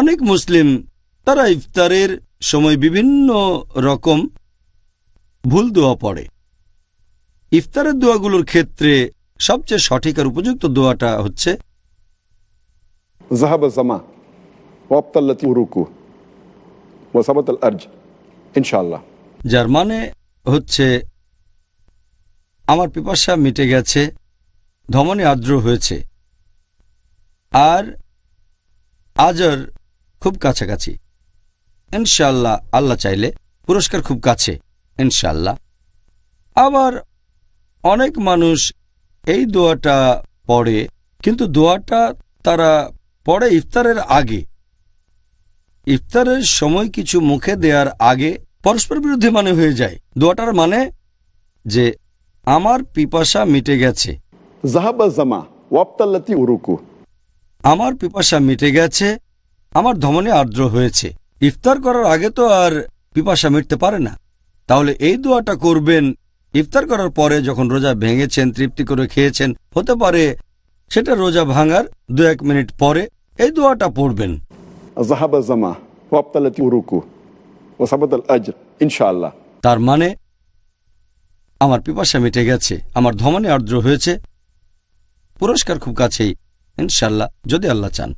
অনেক মুসলিম তারা ইফতারের সময় বিভিন্ন রকম ভুল দোয়া পড়ে ইফতারের দোয়াগুলোর ক্ষেত্রে সবচেয়ে সঠিক আর উপযুক্ত দোয়াটা হচ্ছে ইনশাল্লাহ যার মানে হচ্ছে আমার পিপাসা মিটে গেছে ধমনে আর্দ্র হয়েছে আর আজর খুব কাছাকাছি ইনশাল্লাহ আল্লাহ চাইলে পুরস্কার খুব কাছে ইনশাল্লাহ আবার অনেক মানুষ এই দোয়াটা পড়ে কিন্তু দোয়াটা তারা পড়ে ইফতারের আগে ইফতারের সময় কিছু মুখে দেওয়ার আগে পরস্পর বিরুদ্ধে মানে হয়ে যায় দোয়াটার মানে যে আমার পিপাসা মিটে গেছে জাহাবা জামা আমার পিপাসা মিটে গেছে আমার ধমনে আর্দ্র হয়েছে ইফতার করার আগে তো আর পিপাসা মিটতে পারে না তাহলে এই দোয়াটা করবেন ইফতার করার পরে যখন রোজা ভেঙেছেন তৃপ্তি করে খেয়েছেন হতে পারে সেটা রোজা ভাঙার দু এক মিনিট পরে এই দোয়াটা পড়বেন তার মানে আমার পিপাসা মিটে গেছে আমার ধমনে আর্দ্র হয়েছে পুরস্কার খুব কাছেই ইনশাল্লাহ যদি আল্লাহ চান